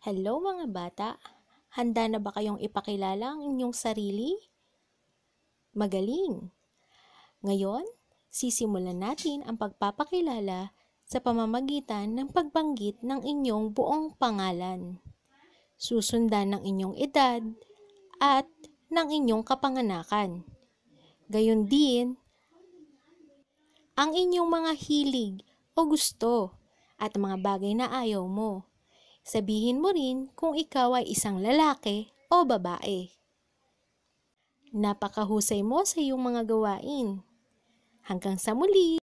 Hello mga bata! Handa na ba kayong ipakilala ang inyong sarili? Magaling! Ngayon, sisimulan natin ang pagpapakilala sa pamamagitan ng pagbanggit ng inyong buong pangalan. Susundan ng inyong edad at ng inyong kapanganakan. Gayon din, ang inyong mga hilig o gusto at mga bagay na ayaw mo Sabihin mo rin kung ikaw ay isang lalaki o babae. Napakahusay mo sa iyong mga gawain. Hanggang sa muli!